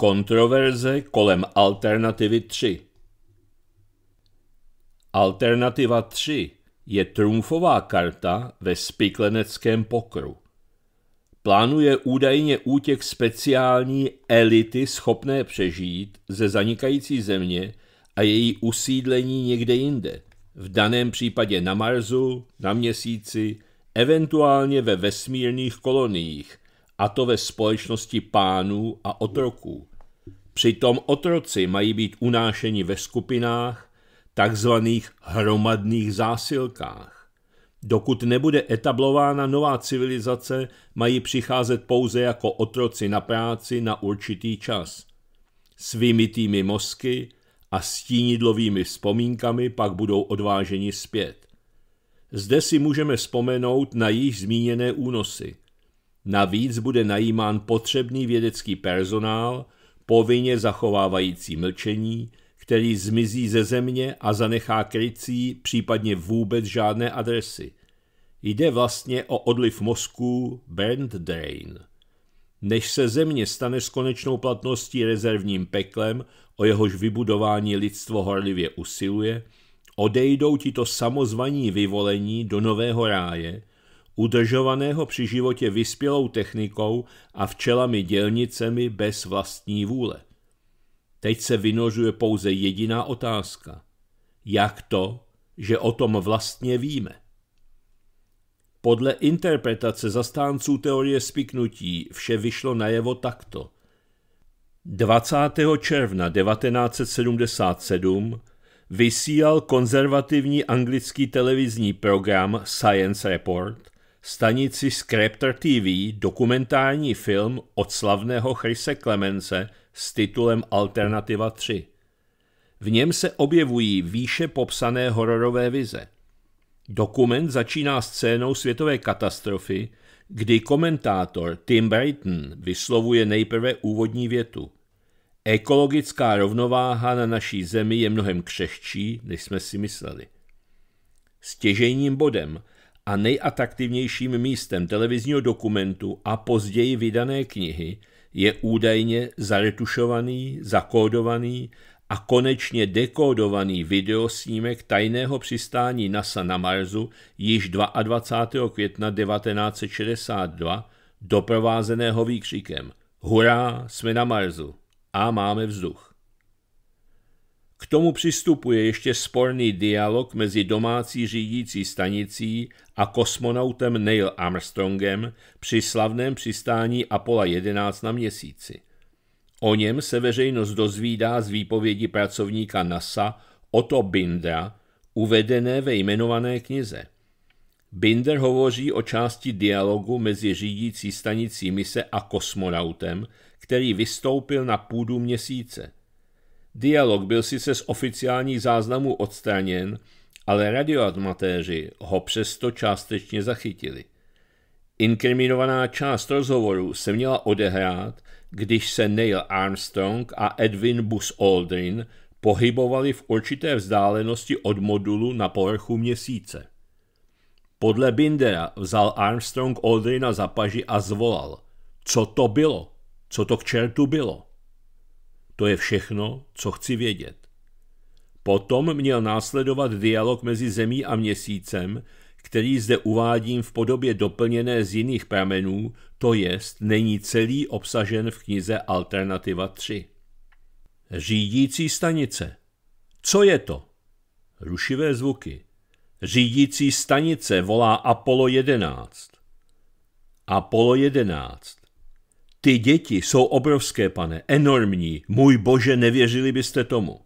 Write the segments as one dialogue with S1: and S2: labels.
S1: Kontroverze kolem alternativy 3 Alternativa 3 je trumfová karta ve spikleneckém pokru. Plánuje údajně útěk speciální elity schopné přežít ze zanikající země a její usídlení někde jinde, v daném případě na Marsu, na Měsíci, eventuálně ve vesmírných koloniích – a to ve společnosti pánů a otroků. Přitom otroci mají být unášeni ve skupinách, takzvaných hromadných zásilkách. Dokud nebude etablována nová civilizace, mají přicházet pouze jako otroci na práci na určitý čas. S vymitými mozky a stínidlovými vzpomínkami pak budou odváženi zpět. Zde si můžeme vzpomenout na již zmíněné únosy – Navíc bude najímán potřebný vědecký personál, povinně zachovávající mlčení, který zmizí ze země a zanechá krycí, případně vůbec žádné adresy. Jde vlastně o odliv mozků Brand Drain. Než se země stane s konečnou platností rezervním peklem, o jehož vybudování lidstvo horlivě usiluje, odejdou tito samozvaní vyvolení do nového ráje, udržovaného při životě vyspělou technikou a včelami dělnicemi bez vlastní vůle. Teď se vynožuje pouze jediná otázka. Jak to, že o tom vlastně víme? Podle interpretace zastánců teorie spiknutí vše vyšlo najevo takto. 20. června 1977 vysílal konzervativní anglický televizní program Science Report – stanici Scraptor TV dokumentární film od slavného Chrise Clemence s titulem Alternativa 3. V něm se objevují výše popsané hororové vize. Dokument začíná scénou světové katastrofy, kdy komentátor Tim Brayton vyslovuje nejprve úvodní větu. Ekologická rovnováha na naší zemi je mnohem křehčí, než jsme si mysleli. Stěžejním bodem – a nejatraktivnějším místem televizního dokumentu a později vydané knihy je údajně zaretušovaný, zakódovaný a konečně dekódovaný videosnímek tajného přistání NASA na Marsu již 22. května 1962, doprovázeného výkřikem Hurá, jsme na Marsu a máme vzduch. K tomu přistupuje ještě sporný dialog mezi domácí řídící stanicí a kosmonautem Neil Armstrongem při slavném přistání Apollo 11 na měsíci. O něm se veřejnost dozvídá z výpovědi pracovníka NASA Otto Bindra, uvedené ve jmenované knize. Binder hovoří o části dialogu mezi řídící stanicí mise a kosmonautem, který vystoupil na půdu měsíce – Dialog byl sice z oficiálních záznamů odstraněn, ale radioadmatéři ho přesto částečně zachytili. Inkriminovaná část rozhovoru se měla odehrát, když se Neil Armstrong a Edwin Buzz Aldrin pohybovali v určité vzdálenosti od modulu na povrchu měsíce. Podle Bindera vzal Armstrong Aldrina za paži a zvolal. Co to bylo? Co to k čertu bylo? To je všechno, co chci vědět. Potom měl následovat dialog mezi Zemí a Měsícem, který zde uvádím v podobě doplněné z jiných pramenů, to jest není celý obsažen v knize Alternativa 3. Řídící stanice. Co je to? Rušivé zvuky. Řídící stanice volá Apollo 11. Apollo 11. Ty děti jsou obrovské, pane, enormní. Můj bože, nevěřili byste tomu.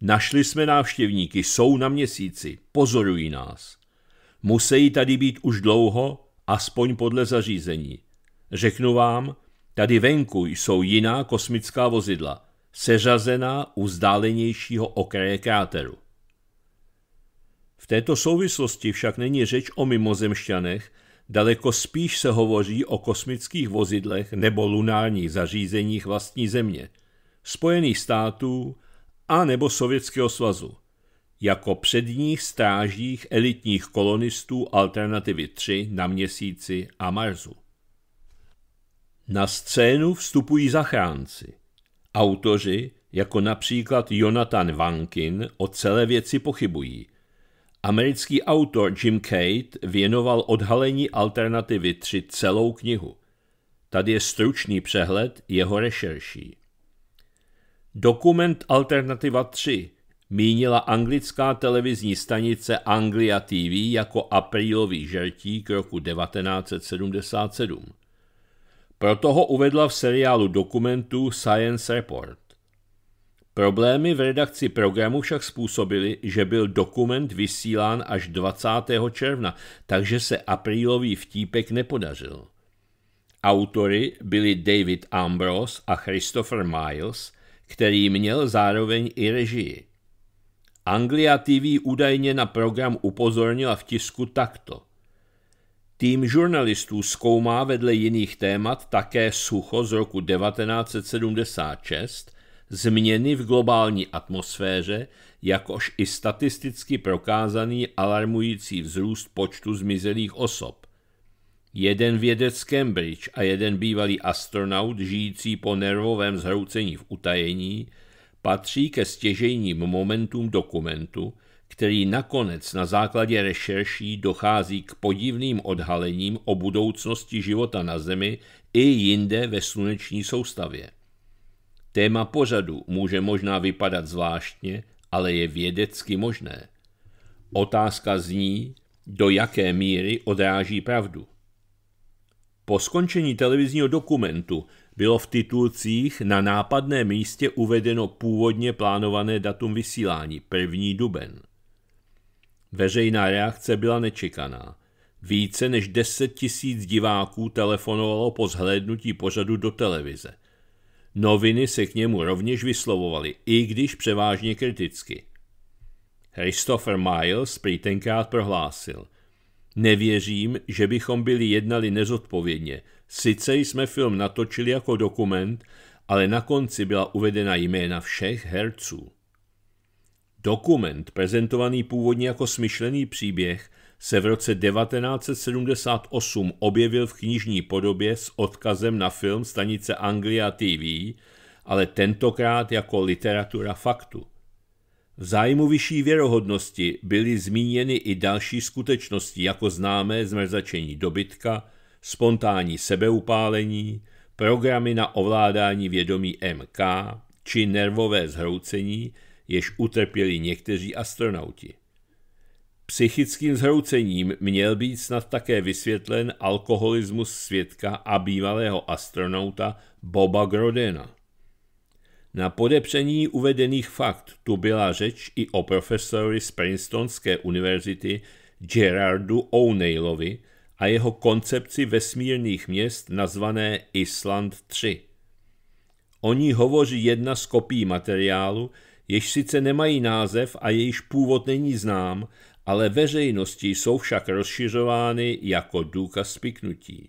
S1: Našli jsme návštěvníky, jsou na měsíci, pozorují nás. Musejí tady být už dlouho, aspoň podle zařízení. Řeknu vám, tady venku jsou jiná kosmická vozidla, seřazená u vzdálenějšího okraje kráteru. V této souvislosti však není řeč o mimozemšťanech, Daleko spíš se hovoří o kosmických vozidlech nebo lunárních zařízeních vlastní země, Spojených států a nebo Sovětského svazu, jako předních strážích elitních kolonistů Alternativy 3 na měsíci a Marsu. Na scénu vstupují zachránci. Autoři, jako například Jonathan Vankin, o celé věci pochybují – Americký autor Jim Kate věnoval odhalení alternativy 3 celou knihu. Tady je stručný přehled jeho rešerší. Dokument Alternativa 3 mínila anglická televizní stanice Anglia TV jako aprílový žertík roku 1977. Proto ho uvedla v seriálu dokumentů Science Report. Problémy v redakci programu však způsobily, že byl dokument vysílán až 20. června, takže se aprílový vtípek nepodařil. Autory byli David Ambrose a Christopher Miles, který měl zároveň i režii. Anglia TV údajně na program upozornila v tisku takto. Tým žurnalistů zkoumá vedle jiných témat také sucho z roku 1976, změny v globální atmosféře, jakož i statisticky prokázaný alarmující vzrůst počtu zmizelých osob. Jeden vědec Cambridge a jeden bývalý astronaut žijící po nervovém zhroucení v utajení patří ke stěžejním momentům dokumentu, který nakonec na základě rešerší dochází k podivným odhalením o budoucnosti života na Zemi i jinde ve sluneční soustavě. Téma pořadu může možná vypadat zvláštně, ale je vědecky možné. Otázka zní, do jaké míry odráží pravdu. Po skončení televizního dokumentu bylo v titulcích na nápadné místě uvedeno původně plánované datum vysílání 1. duben. Veřejná reakce byla nečekaná. Více než 10 tisíc diváků telefonovalo po zhlédnutí pořadu do televize – Noviny se k němu rovněž vyslovovaly, i když převážně kriticky. Christopher Miles prý tenkrát prohlásil. Nevěřím, že bychom byli jednali nezodpovědně. Sice jsme film natočili jako dokument, ale na konci byla uvedena jména všech herců. Dokument, prezentovaný původně jako smyšlený příběh, se v roce 1978 objevil v knižní podobě s odkazem na film stanice Anglia TV, ale tentokrát jako literatura faktu. V zájmu vyšší věrohodnosti byly zmíněny i další skutečnosti jako známé zmrzačení dobytka, spontánní sebeupálení, programy na ovládání vědomí MK či nervové zhroucení, jež utrpěli někteří astronauti. Psychickým zhroucením měl být snad také vysvětlen alkoholismus svědka a bývalého astronauta Boba Grodena. Na podepření uvedených fakt tu byla řeč i o profesorovi z Princetonské univerzity Gerardu O'Neillovi a jeho koncepci vesmírných měst nazvané Island 3. O ní hovoří jedna z kopií materiálu, jež sice nemají název a jejíž původ není znám, ale veřejnosti jsou však rozšiřovány jako důkaz spiknutí.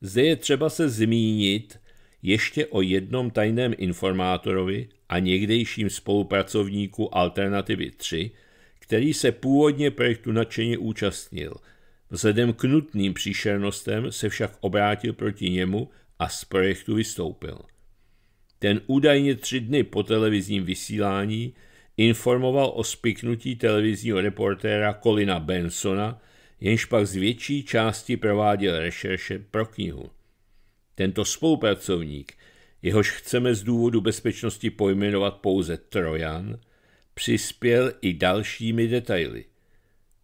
S1: Zde je třeba se zmínit ještě o jednom tajném informátorovi a někdejším spolupracovníku Alternativy 3, který se původně projektu nadšeně účastnil. Vzhledem k nutným příšernostem se však obrátil proti němu a z projektu vystoupil. Ten údajně tři dny po televizním vysílání informoval o spiknutí televizního reportéra Colina Bensona, jenž pak z větší části prováděl rešerše pro knihu. Tento spolupracovník, jehož chceme z důvodu bezpečnosti pojmenovat pouze Trojan, přispěl i dalšími detaily.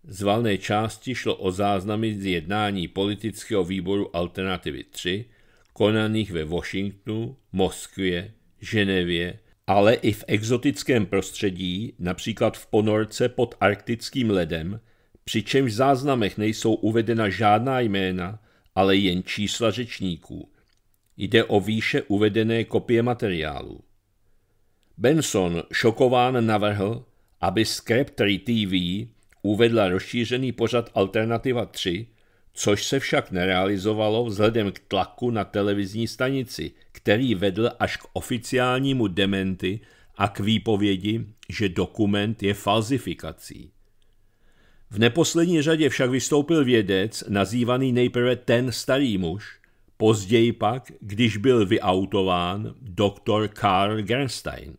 S1: Z valné části šlo o záznamy z jednání politického výboru Alternativy 3, konaných ve Washingtonu, Moskvě, Ženevě, ale i v exotickém prostředí, například v ponorce pod arktickým ledem, přičemž v záznamech nejsou uvedena žádná jména, ale jen čísla řečníků. Jde o výše uvedené kopie materiálu. Benson šokován navrhl, aby Scrap 3 TV uvedla rozšířený pořad Alternativa 3, což se však nerealizovalo vzhledem k tlaku na televizní stanici, který vedl až k oficiálnímu dementi a k výpovědi, že dokument je falzifikací. V neposlední řadě však vystoupil vědec, nazývaný nejprve ten starý muž, později pak, když byl vyautován, doktor Karl Gernstein.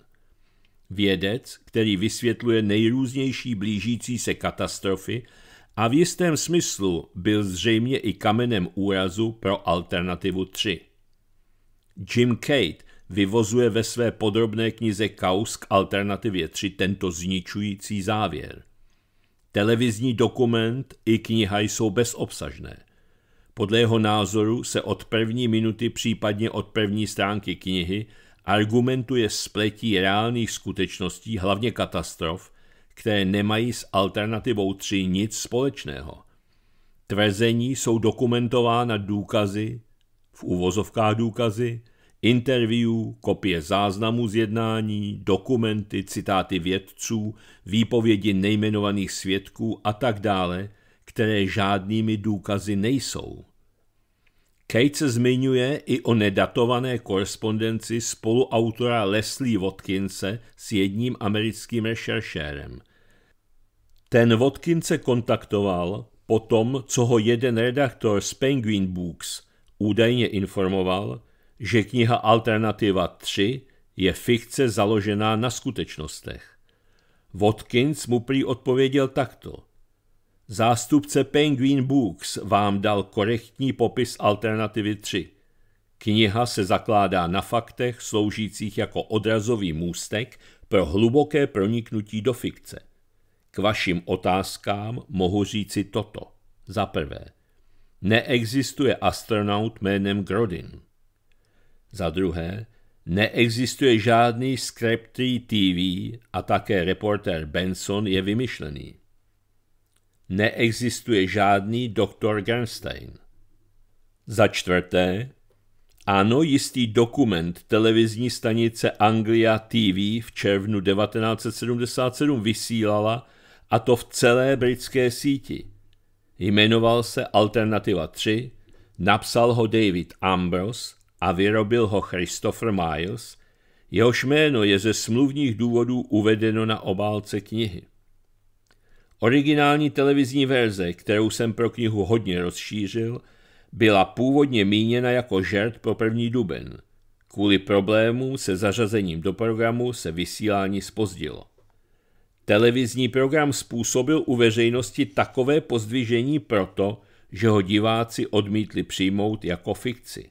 S1: Vědec, který vysvětluje nejrůznější blížící se katastrofy a v jistém smyslu byl zřejmě i kamenem úrazu pro alternativu 3. Jim Kate vyvozuje ve své podrobné knize Kaus k alternativě 3 tento zničující závěr. Televizní dokument i kniha jsou bezobsažné. Podle jeho názoru se od první minuty, případně od první stránky knihy, argumentuje spletí reálných skutečností, hlavně katastrof, které nemají s alternativou 3 nic společného. Tvrzení jsou dokumentována důkazy, v úvozovkách důkazy, interview, kopie záznamů z jednání, dokumenty, citáty vědců, výpovědi nejmenovaných svědků a tak dále, které žádnými důkazy nejsou. Kate se zmiňuje i o nedatované korespondenci spoluautora Leslie Watkinse s jedním americkým rešeršérem. Ten Watkinse kontaktoval po tom, co ho jeden redaktor z Penguin Books údajně informoval, že kniha Alternativa 3 je fikce založená na skutečnostech. Watkins mu prý odpověděl takto. Zástupce Penguin Books vám dal korektní popis alternativy 3. Kniha se zakládá na faktech sloužících jako odrazový můstek pro hluboké proniknutí do fikce. K vašim otázkám mohu říci toto. Za prvé, neexistuje astronaut jménem Grodin. Za druhé, neexistuje žádný Script TV a také reporter Benson je vymyšlený neexistuje žádný doktor Gernstein. Za čtvrté, ano, jistý dokument televizní stanice Anglia TV v červnu 1977 vysílala, a to v celé britské síti. Jmenoval se Alternativa 3, napsal ho David Ambrose a vyrobil ho Christopher Miles, jehož jméno je ze smluvních důvodů uvedeno na obálce knihy. Originální televizní verze, kterou jsem pro knihu hodně rozšířil, byla původně míněna jako žert pro první duben. Kvůli problémům se zařazením do programu se vysílání spozdilo. Televizní program způsobil u veřejnosti takové pozdvižení proto, že ho diváci odmítli přijmout jako fikci.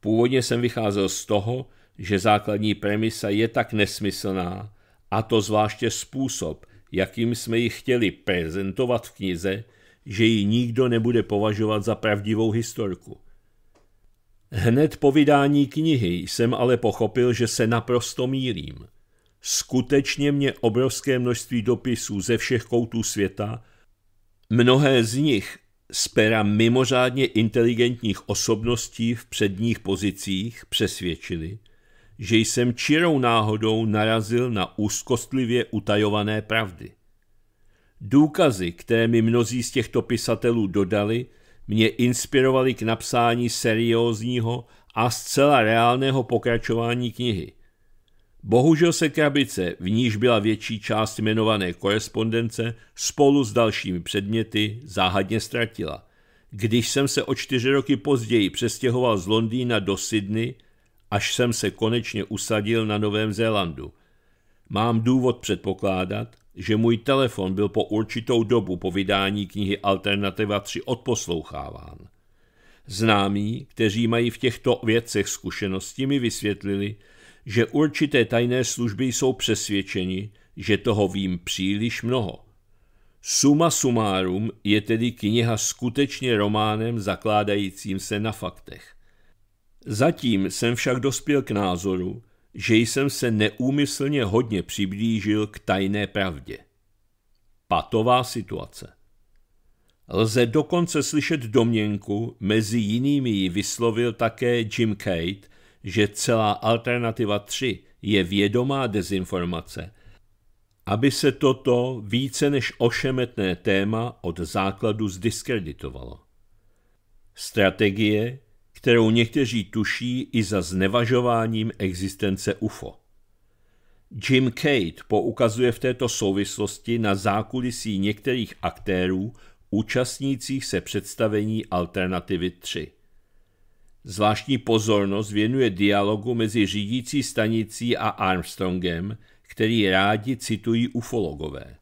S1: Původně jsem vycházel z toho, že základní premisa je tak nesmyslná, a to zvláště způsob, jakým jsme ji chtěli prezentovat v knize, že ji nikdo nebude považovat za pravdivou historku. Hned po vydání knihy jsem ale pochopil, že se naprosto mílím. Skutečně mě obrovské množství dopisů ze všech koutů světa, mnohé z nich z pera mimořádně inteligentních osobností v předních pozicích přesvědčili, že jsem čirou náhodou narazil na úzkostlivě utajované pravdy. Důkazy, které mi mnozí z těchto pisatelů dodali, mě inspirovaly k napsání seriózního a zcela reálného pokračování knihy. Bohužel se krabice, v níž byla větší část jmenované korespondence, spolu s dalšími předměty záhadně ztratila. Když jsem se o čtyři roky později přestěhoval z Londýna do Sydney, až jsem se konečně usadil na Novém Zélandu. Mám důvod předpokládat, že můj telefon byl po určitou dobu po vydání knihy Alternativa 3 odposloucháván. Známí, kteří mají v těchto věcech zkušenosti, mi vysvětlili, že určité tajné služby jsou přesvědčeni, že toho vím příliš mnoho. Suma sumárum je tedy kniha skutečně románem zakládajícím se na faktech. Zatím jsem však dospěl k názoru, že jsem se neúmyslně hodně přiblížil k tajné pravdě. Patová situace. Lze dokonce slyšet domněnku, mezi jinými ji vyslovil také Jim Kate, že celá alternativa 3 je vědomá dezinformace, aby se toto více než ošemetné téma od základu zdiskreditovalo. Strategie, kterou někteří tuší i za znevažováním existence UFO. Jim Kate poukazuje v této souvislosti na zákulisí některých aktérů účastnících se představení Alternativy 3. Zvláštní pozornost věnuje dialogu mezi řídící stanicí a Armstrongem, který rádi citují ufologové.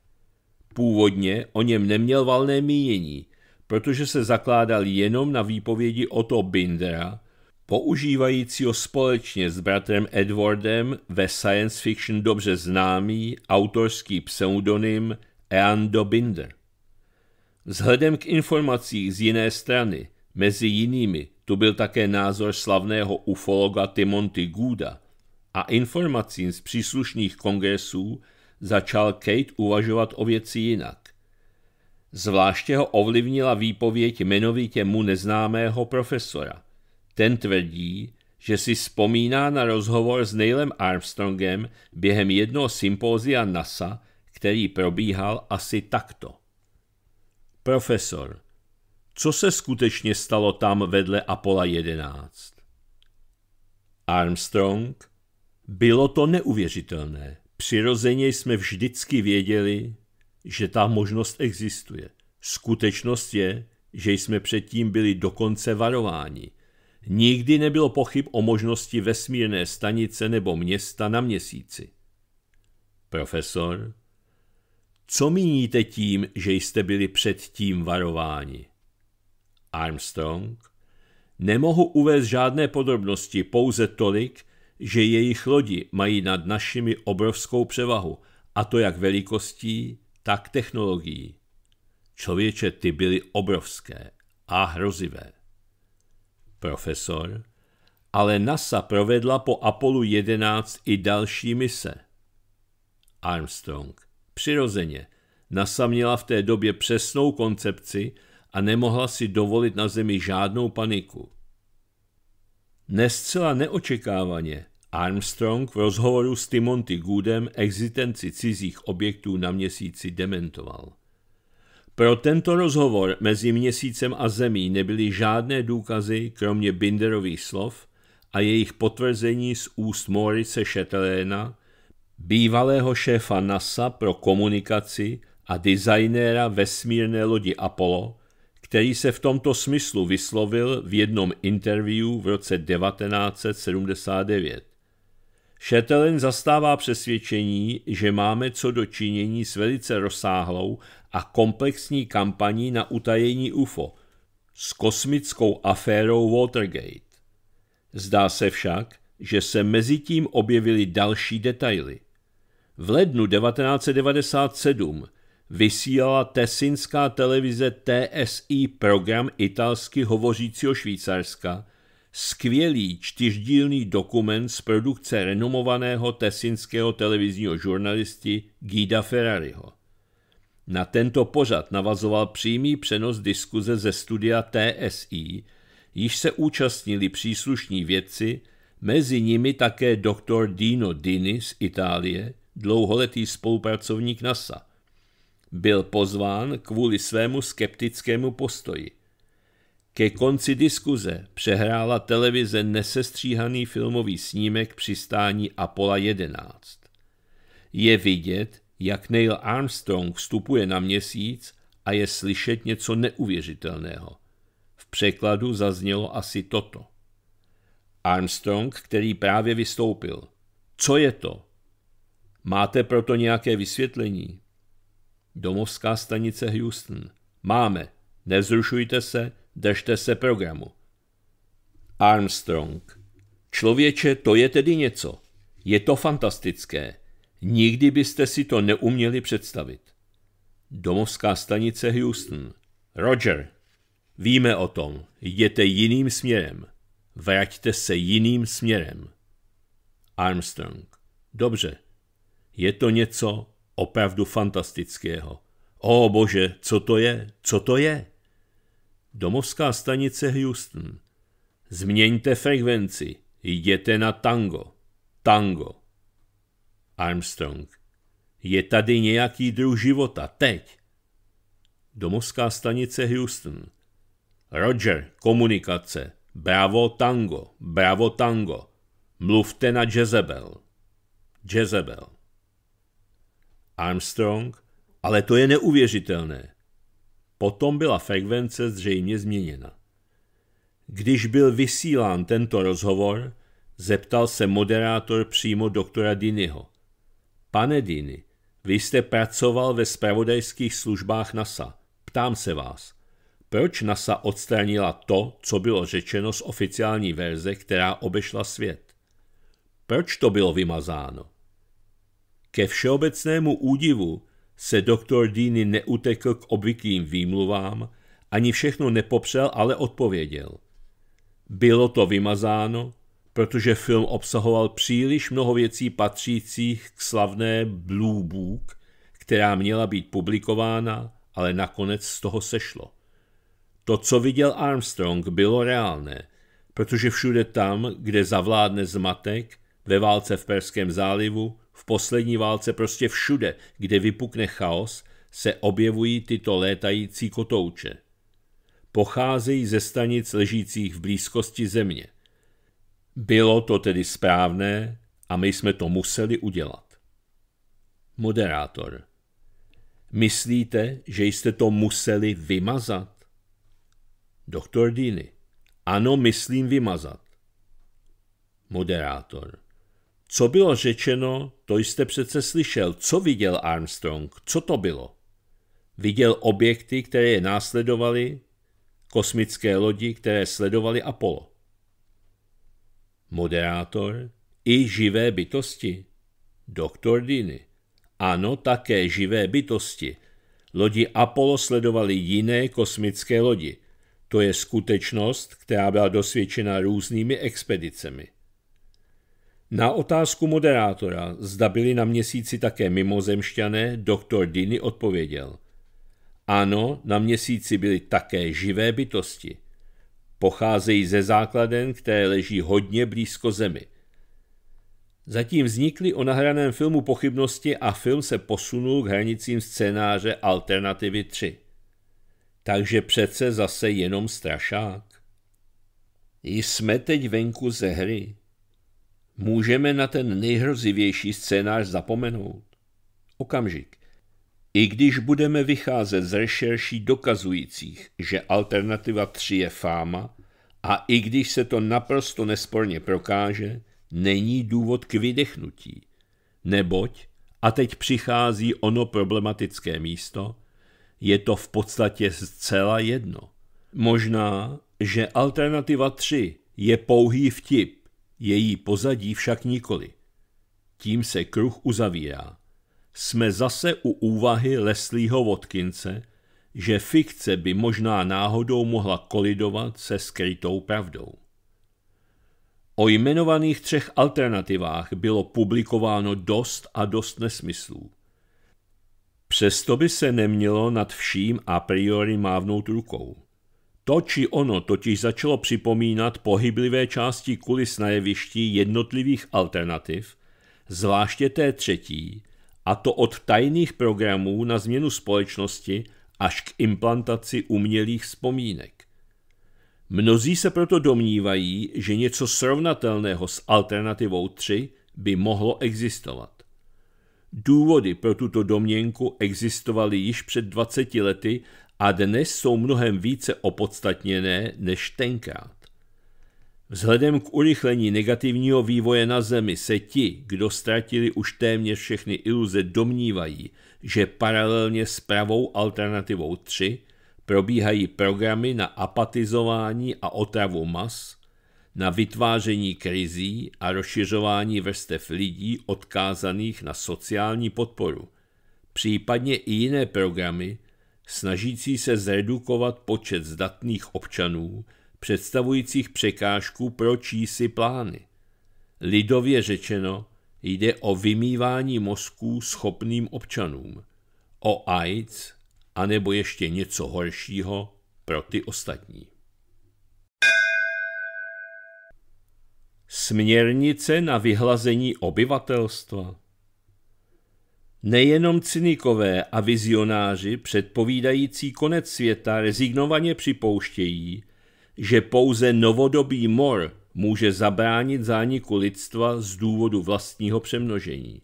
S1: Původně o něm neměl valné mínění, protože se zakládal jenom na výpovědi Otto Bindera, používajícího společně s bratrem Edwardem ve science fiction dobře známý autorský pseudonym Eando Binder. Vzhledem k informací z jiné strany, mezi jinými, tu byl také názor slavného ufologa Timonty Gouda a informacím z příslušných kongresů začal Kate uvažovat o věci jinak. Zvláště ho ovlivnila výpověď jmenovitě mu neznámého profesora. Ten tvrdí, že si vzpomíná na rozhovor s Neilem Armstrongem během jednoho sympózia NASA, který probíhal asi takto. Profesor, co se skutečně stalo tam vedle Apola 11? Armstrong, bylo to neuvěřitelné. Přirozeně jsme vždycky věděli, že ta možnost existuje. Skutečnost je, že jsme předtím byli dokonce varováni. Nikdy nebylo pochyb o možnosti vesmírné stanice nebo města na měsíci. Profesor, co míníte tím, že jste byli předtím varováni? Armstrong, nemohu uvést žádné podrobnosti, pouze tolik, že jejich lodi mají nad našimi obrovskou převahu, a to jak velikostí, tak technologií. Člověče, ty byly obrovské a hrozivé. Profesor, ale NASA provedla po Apollo 11 i další mise. Armstrong, přirozeně, NASA měla v té době přesnou koncepci a nemohla si dovolit na Zemi žádnou paniku. Nescela neočekávaně Armstrong v rozhovoru s Timonty Goodem existenci cizích objektů na měsíci dementoval. Pro tento rozhovor mezi měsícem a zemí nebyly žádné důkazy, kromě Binderových slov a jejich potvrzení z úst Morice Chatelaina, bývalého šéfa NASA pro komunikaci a designéra vesmírné lodi Apollo, který se v tomto smyslu vyslovil v jednom interview v roce 1979. Šetelin zastává přesvědčení, že máme co dočinění s velice rozsáhlou a komplexní kampaní na utajení UFO s kosmickou aférou Watergate. Zdá se však, že se mezi tím objevily další detaily. V lednu 1997 vysílala tesinská televize TSI program italsky hovořícího Švýcarska, skvělý čtyřdílný dokument z produkce renomovaného tesinského televizního žurnalisty Gida Ferrariho. Na tento pořad navazoval přímý přenos diskuze ze studia TSI, již se účastnili příslušní vědci, mezi nimi také doktor Dino Dini z Itálie, dlouholetý spolupracovník NASA. Byl pozván kvůli svému skeptickému postoji – ke konci diskuze přehrála televize nesestříhaný filmový snímek přistání Apollo 11. Je vidět, jak Neil Armstrong vstupuje na měsíc a je slyšet něco neuvěřitelného. V překladu zaznělo asi toto. Armstrong, který právě vystoupil. Co je to? Máte proto nějaké vysvětlení? Domovská stanice Houston. Máme. Nezrušujte se, Držte se programu. Armstrong. Člověče, to je tedy něco. Je to fantastické. Nikdy byste si to neuměli představit. Domovská stanice Houston. Roger. Víme o tom. Jděte jiným směrem. Vraťte se jiným směrem. Armstrong. Dobře. Je to něco opravdu fantastického. O bože, co to je? Co to je? Domovská stanice Houston. Změňte frekvenci. Jděte na tango. Tango. Armstrong. Je tady nějaký druh života. Teď. Domovská stanice Houston. Roger. Komunikace. Bravo tango. Bravo tango. Mluvte na Jezebel. Jezebel. Armstrong. Ale to je neuvěřitelné. Potom byla frekvence zřejmě změněna. Když byl vysílán tento rozhovor, zeptal se moderátor přímo doktora Dinyho. Pane Diny, vy jste pracoval ve spravodajských službách NASA. Ptám se vás, proč NASA odstranila to, co bylo řečeno z oficiální verze, která obešla svět? Proč to bylo vymazáno? Ke všeobecnému údivu se doktor Dini neutekl k obvyklým výmluvám, ani všechno nepopřel, ale odpověděl. Bylo to vymazáno, protože film obsahoval příliš mnoho věcí patřících k slavné Blue Book, která měla být publikována, ale nakonec z toho sešlo. To, co viděl Armstrong, bylo reálné, protože všude tam, kde zavládne zmatek, ve válce v Perském zálivu, v poslední válce prostě všude, kde vypukne chaos, se objevují tyto létající kotouče. Pocházejí ze stanic ležících v blízkosti země. Bylo to tedy správné a my jsme to museli udělat. Moderátor. Myslíte, že jste to museli vymazat? Doktor Dini. Ano, myslím vymazat. Moderátor. Co bylo řečeno, to jste přece slyšel. Co viděl Armstrong? Co to bylo? Viděl objekty, které je následovaly, kosmické lodi, které sledovaly Apollo. Moderátor i živé bytosti. Doktor Diny. Ano, také živé bytosti. Lodi Apollo sledovaly jiné kosmické lodi. To je skutečnost, která byla dosvědčena různými expedicemi. Na otázku moderátora, zda byli na měsíci také mimozemšťané, doktor Dini odpověděl. Ano, na měsíci byly také živé bytosti. Pocházejí ze základen, které leží hodně blízko Zemi. Zatím vznikly o nahraném filmu pochybnosti a film se posunul k hranicím scénáře Alternativy 3. Takže přece zase jenom strašák. Jsme teď venku ze hry, Můžeme na ten nejhrozivější scénář zapomenout. Okamžik. I když budeme vycházet z rešerší dokazujících, že alternativa 3 je fáma, a i když se to naprosto nesporně prokáže, není důvod k vydechnutí. Neboť, a teď přichází ono problematické místo, je to v podstatě zcela jedno. Možná, že alternativa 3 je pouhý vtip, její pozadí však nikoli. Tím se kruh uzavírá. Jsme zase u úvahy Leslího Vodkince, že fikce by možná náhodou mohla kolidovat se skrytou pravdou. O jmenovaných třech alternativách bylo publikováno dost a dost nesmyslů. Přesto by se nemělo nad vším a priori mávnout rukou. To či ono totiž začalo připomínat pohyblivé části kulis na jevišti jednotlivých alternativ, zvláště té třetí, a to od tajných programů na změnu společnosti až k implantaci umělých vzpomínek. Mnozí se proto domnívají, že něco srovnatelného s alternativou 3 by mohlo existovat. Důvody pro tuto domněnku existovaly již před 20 lety a dnes jsou mnohem více opodstatněné než tenkrát. Vzhledem k urychlení negativního vývoje na Zemi se ti, kdo ztratili už téměř všechny iluze, domnívají, že paralelně s pravou alternativou 3 probíhají programy na apatizování a otravu mas, na vytváření krizí a rozšiřování vrstev lidí odkázaných na sociální podporu, případně i jiné programy, snažící se zredukovat počet zdatných občanů, představujících překážku pro čísi plány. Lidově řečeno, jde o vymývání mozků schopným občanům, o AIDS, anebo ještě něco horšího pro ty ostatní. Směrnice na vyhlazení obyvatelstva Nejenom cynikové a vizionáři předpovídající konec světa rezignovaně připouštějí, že pouze novodobý mor může zabránit zániku lidstva z důvodu vlastního přemnožení.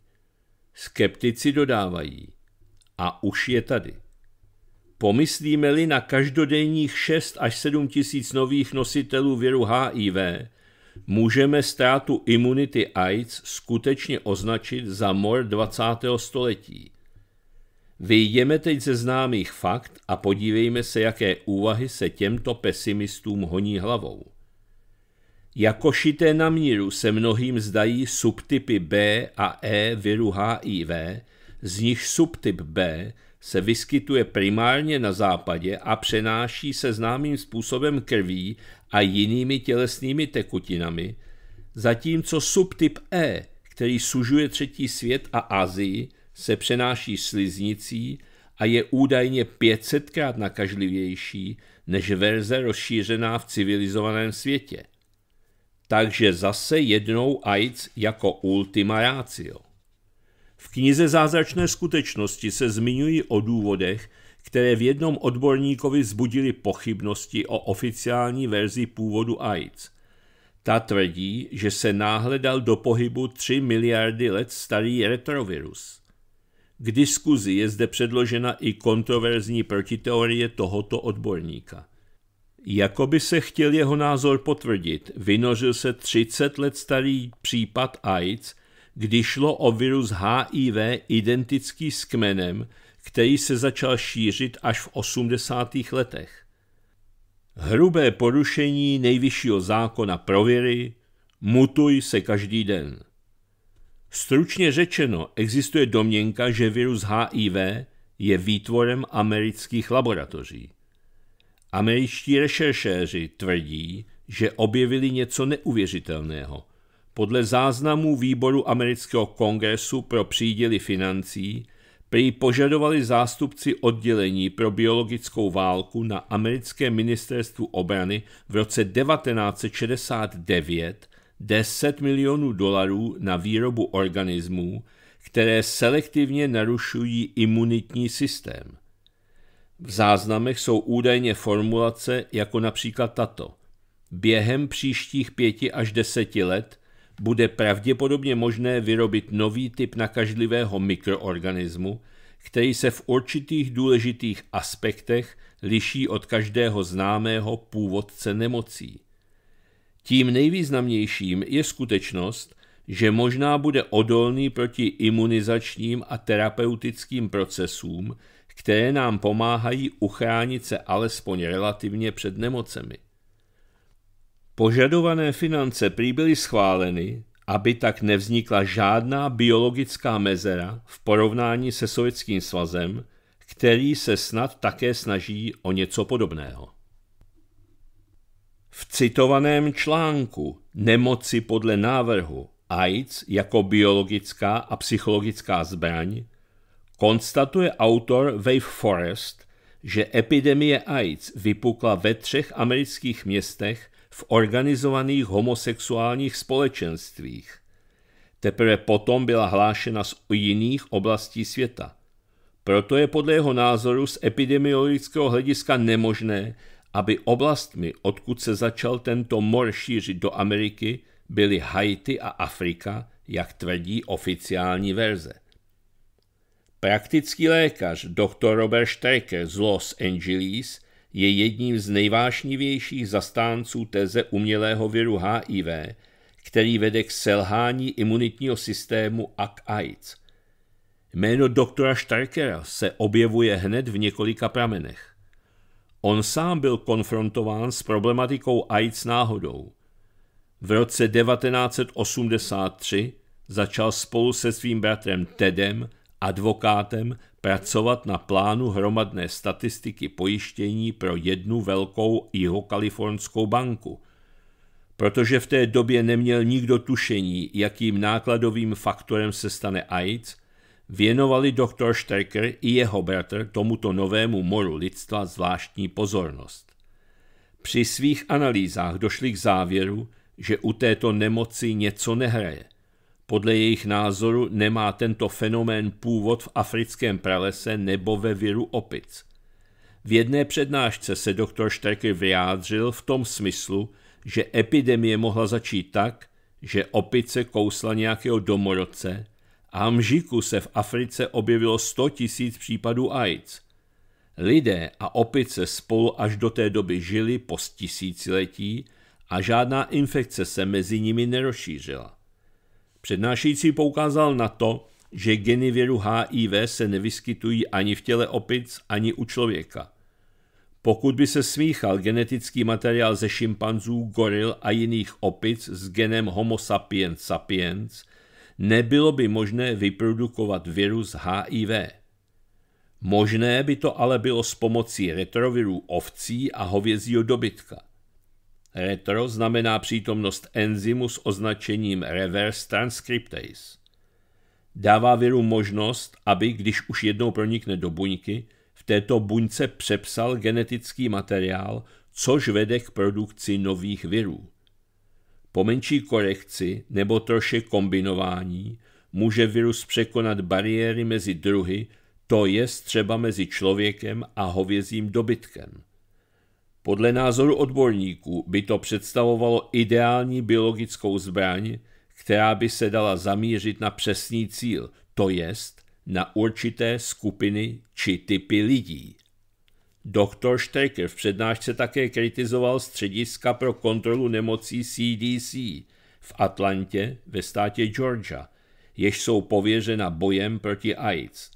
S1: Skeptici dodávají, a už je tady. Pomyslíme-li na každodenních 6 až 7 tisíc nových nositelů viru HIV, můžeme ztrátu imunity AIDS skutečně označit za mor 20. století. Vyjdeme teď ze známých fakt a podívejme se, jaké úvahy se těmto pesimistům honí hlavou. Jako šité na míru se mnohým zdají subtypy B a E viru HIV, z nich subtyp B se vyskytuje primárně na západě a přenáší se známým způsobem krví a jinými tělesnými tekutinami, zatímco subtyp E, který sužuje třetí svět a Azii, se přenáší sliznicí a je údajně 500krát nakažlivější než verze rozšířená v civilizovaném světě. Takže zase jednou AIDS jako ultima ratio. V knize Zázračné skutečnosti se zmiňují o důvodech, které v jednom odborníkovi zbudily pochybnosti o oficiální verzi původu AIDS. Ta tvrdí, že se náhle dal do pohybu 3 miliardy let starý retrovirus. K diskuzi je zde předložena i kontroverzní protiteorie tohoto odborníka. Jakoby se chtěl jeho názor potvrdit, vynořil se 30 let starý případ AIDS, kdy šlo o virus HIV identický s kmenem, který se začal šířit až v 80. letech. Hrubé porušení nejvyššího zákona prověry, mutuj se každý den. Stručně řečeno, existuje domněnka, že virus HIV je výtvorem amerických laboratoří. Američtí rešeršéři tvrdí, že objevili něco neuvěřitelného. Podle záznamů výboru amerického kongresu pro příděly financí Prý požadovali zástupci oddělení pro biologickou válku na americkém ministerstvu obrany v roce 1969 10 milionů dolarů na výrobu organismů, které selektivně narušují imunitní systém. V záznamech jsou údajně formulace jako například tato. Během příštích pěti až deseti let bude pravděpodobně možné vyrobit nový typ nakažlivého mikroorganismu, který se v určitých důležitých aspektech liší od každého známého původce nemocí. Tím nejvýznamnějším je skutečnost, že možná bude odolný proti imunizačním a terapeutickým procesům, které nám pomáhají uchránit se alespoň relativně před nemocemi. Požadované finance prý byly schváleny, aby tak nevznikla žádná biologická mezera v porovnání se Sovětským svazem, který se snad také snaží o něco podobného. V citovaném článku Nemoci podle návrhu AIDS jako biologická a psychologická zbraň konstatuje autor Wave Forest, že epidemie AIDS vypukla ve třech amerických městech v organizovaných homosexuálních společenstvích. Teprve potom byla hlášena z jiných oblastí světa. Proto je podle jeho názoru z epidemiologického hlediska nemožné, aby oblastmi, odkud se začal tento mor šířit do Ameriky, byly Haiti a Afrika, jak tvrdí oficiální verze. Praktický lékař dr. Robert Strecker z Los Angeles je jedním z nejvášnivějších zastánců teze umělého viru HIV, který vede k selhání imunitního systému a k AIDS. Jméno doktora Starkera se objevuje hned v několika pramenech. On sám byl konfrontován s problematikou AIDS náhodou. V roce 1983 začal spolu se svým bratrem Tedem, advokátem, pracovat na plánu hromadné statistiky pojištění pro jednu velkou jihokalifornskou banku, protože v té době neměl nikdo tušení, jakým nákladovým faktorem se stane AIDS, věnovali doktor Stecker i jeho bratr tomuto novému moru lidstva zvláštní pozornost. Při svých analýzách došli k závěru, že u této nemoci něco nehraje. Podle jejich názoru nemá tento fenomén původ v africkém pralese nebo ve viru opic. V jedné přednášce se doktor Šterker vyjádřil v tom smyslu, že epidemie mohla začít tak, že opice kousla nějakého domorodce a mžiku se v Africe objevilo 100 000 případů AIDS. Lidé a opice spolu až do té doby žili po tisíciletí a žádná infekce se mezi nimi nerozšířila. Přednášející poukázal na to, že geny viru HIV se nevyskytují ani v těle opic, ani u člověka. Pokud by se smíchal genetický materiál ze šimpanzů, goril a jiných opic s genem Homo sapiens sapiens, nebylo by možné vyprodukovat virus HIV. Možné by to ale bylo s pomocí retrovirů ovcí a hovězího dobytka. Retro znamená přítomnost enzymu s označením reverse transcriptase. Dává viru možnost, aby, když už jednou pronikne do buňky, v této buňce přepsal genetický materiál, což vede k produkci nových virů. Po menší korekci nebo troše kombinování může virus překonat bariéry mezi druhy, to je třeba mezi člověkem a hovězím dobytkem. Podle názoru odborníků by to představovalo ideální biologickou zbraň, která by se dala zamířit na přesný cíl, to jest na určité skupiny či typy lidí. Doktor Stecker v přednášce také kritizoval střediska pro kontrolu nemocí CDC v Atlantě ve státě Georgia, jež jsou pověřena bojem proti AIDS.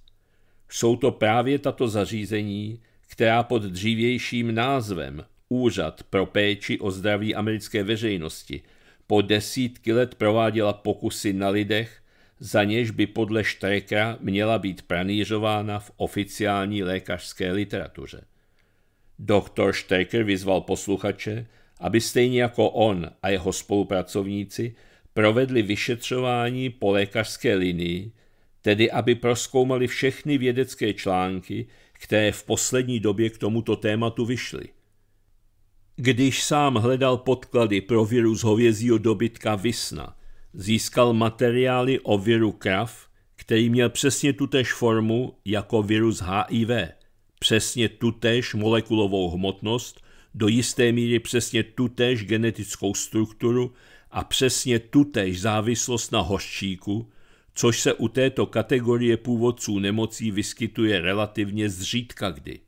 S1: Jsou to právě tato zařízení, která pod dřívějším názvem Úřad pro péči o zdraví americké veřejnosti po desítky let prováděla pokusy na lidech, za něž by podle Štrekra měla být pranířována v oficiální lékařské literatuře. Doktor Štreker vyzval posluchače, aby stejně jako on a jeho spolupracovníci provedli vyšetřování po lékařské linii, tedy aby proskoumali všechny vědecké články, které v poslední době k tomuto tématu vyšly. Když sám hledal podklady pro virus hovězího dobytka Visna, získal materiály o viru krav, který měl přesně tutéž formu jako virus HIV, přesně tutéž molekulovou hmotnost, do jisté míry přesně tutéž genetickou strukturu a přesně tutéž závislost na hořčíku, což se u této kategorie původců nemocí vyskytuje relativně zřídka kdy.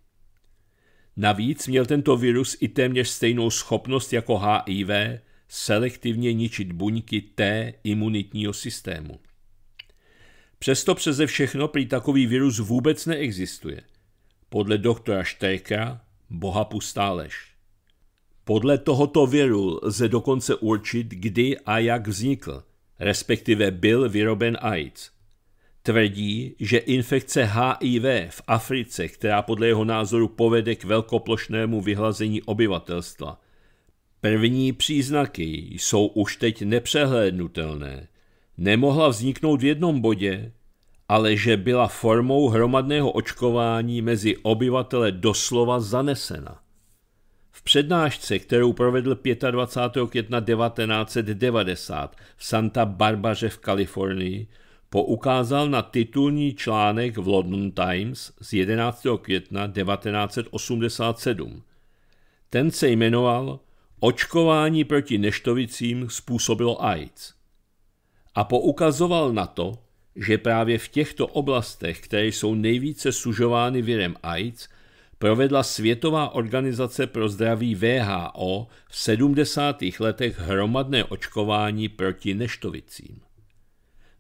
S1: Navíc měl tento virus i téměř stejnou schopnost jako HIV selektivně ničit buňky T imunitního systému. Přesto přeze všechno prý takový virus vůbec neexistuje. Podle doktora Štejka, boha pustá lež. Podle tohoto viru lze dokonce určit, kdy a jak vznikl respektive byl vyroben AIDS. Tvrdí, že infekce HIV v Africe, která podle jeho názoru povede k velkoplošnému vyhlazení obyvatelstva. První příznaky jsou už teď nepřehlédnutelné. Nemohla vzniknout v jednom bodě, ale že byla formou hromadného očkování mezi obyvatele doslova zanesena. V přednášce, kterou provedl 25. května 1990 v Santa Barbaře v Kalifornii, poukázal na titulní článek v London Times z 11. května 1987. Ten se jmenoval Očkování proti neštovicím způsobilo AIDS a poukazoval na to, že právě v těchto oblastech, které jsou nejvíce sužovány virem AIDS, provedla Světová organizace pro zdraví VHO v 70. letech hromadné očkování proti neštovicím.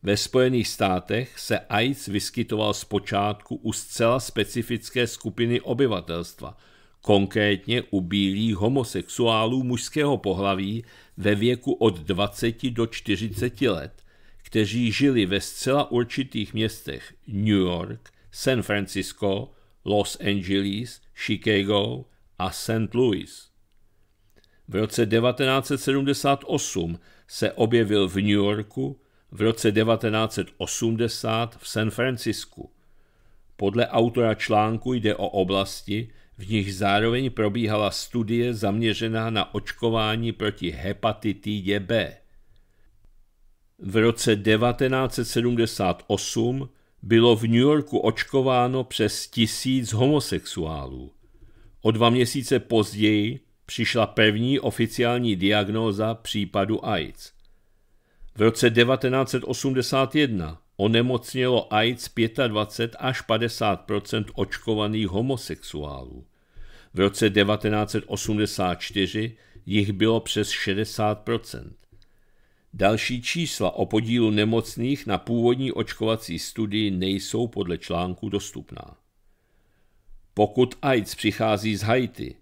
S1: Ve Spojených státech se AIDS vyskytoval zpočátku u zcela specifické skupiny obyvatelstva, konkrétně u bílých homosexuálů mužského pohlaví ve věku od 20 do 40 let, kteří žili ve zcela určitých městech New York, San Francisco, Los Angeles, Chicago a St. Louis. V roce 1978 se objevil v New Yorku, v roce 1980 v San Francisku. Podle autora článku jde o oblasti, v nich zároveň probíhala studie zaměřená na očkování proti hepatitidě B. V roce 1978 bylo v New Yorku očkováno přes tisíc homosexuálů. O dva měsíce později přišla první oficiální diagnóza případu AIDS. V roce 1981 onemocnělo AIDS 25 až 50 očkovaných homosexuálů. V roce 1984 jich bylo přes 60 Další čísla o podílu nemocných na původní očkovací studii nejsou podle článku dostupná. Pokud AIDS přichází z Haiti,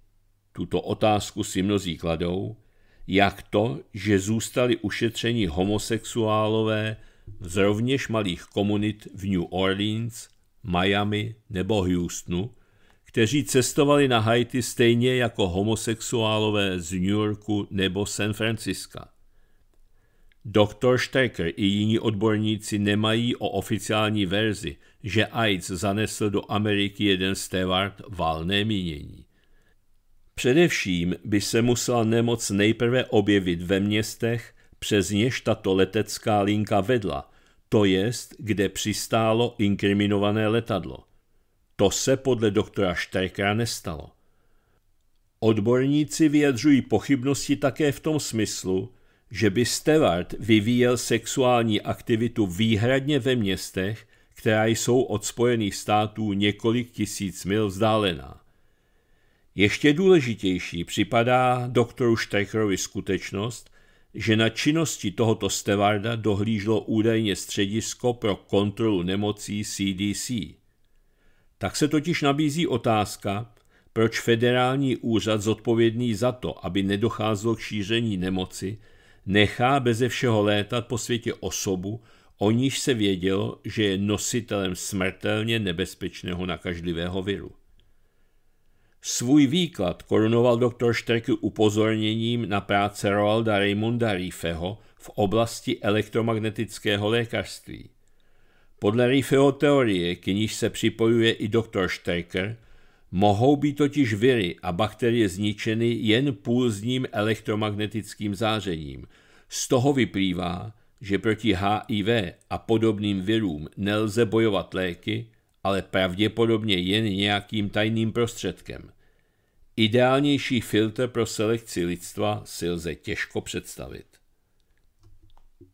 S1: tuto otázku si mnozí kladou, jak to, že zůstali ušetřeni homosexuálové z rovněž malých komunit v New Orleans, Miami nebo Houstonu, kteří cestovali na Haiti stejně jako homosexuálové z New Yorku nebo San Francisca. Doktor Stecker i jiní odborníci nemají o oficiální verzi, že AIDS zanesl do Ameriky jeden Stewart válné mínění. Především by se musela nemoc nejprve objevit ve městech, přes něž tato letecká linka vedla, to jest, kde přistálo inkriminované letadlo. To se podle doktora Štejkera nestalo. Odborníci vyjadřují pochybnosti také v tom smyslu, že by Stewart vyvíjel sexuální aktivitu výhradně ve městech, která jsou od Spojených států několik tisíc mil vzdálená. Ještě důležitější připadá doktoru Steikerovi skutečnost, že na činnosti tohoto stevarda dohlíželo údajně středisko pro kontrolu nemocí CDC. Tak se totiž nabízí otázka, proč federální úřad zodpovědný za to, aby nedocházelo k šíření nemoci, nechá beze všeho létat po světě osobu, o níž se vědělo, že je nositelem smrtelně nebezpečného nakažlivého viru. Svůj výklad korunoval doktor Šterky upozorněním na práce Roalda Raymonda Riefeho v oblasti elektromagnetického lékařství. Podle Riefeho teorie, k níž se připojuje i doktor Šterker, mohou být totiž viry a bakterie zničeny jen půlzním elektromagnetickým zářením. Z toho vyplývá, že proti HIV a podobným virům nelze bojovat léky, ale pravděpodobně jen nějakým tajným prostředkem. Ideálnější filtr pro selekci lidstva si lze těžko představit.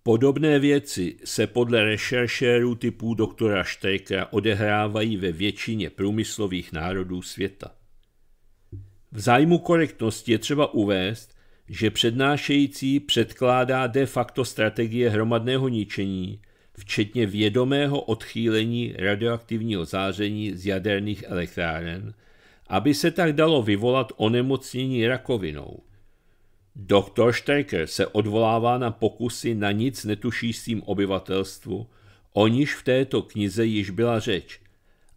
S1: Podobné věci se podle rešeršérů typů doktora Štejka odehrávají ve většině průmyslových národů světa. V zájmu korektnosti je třeba uvést, že přednášející předkládá de facto strategie hromadného ničení, včetně vědomého odchýlení radioaktivního záření z jaderných elektráren, aby se tak dalo vyvolat onemocnění rakovinou – Doktor Štejker se odvolává na pokusy na nic netušícím obyvatelstvu, o níž v této knize již byla řeč,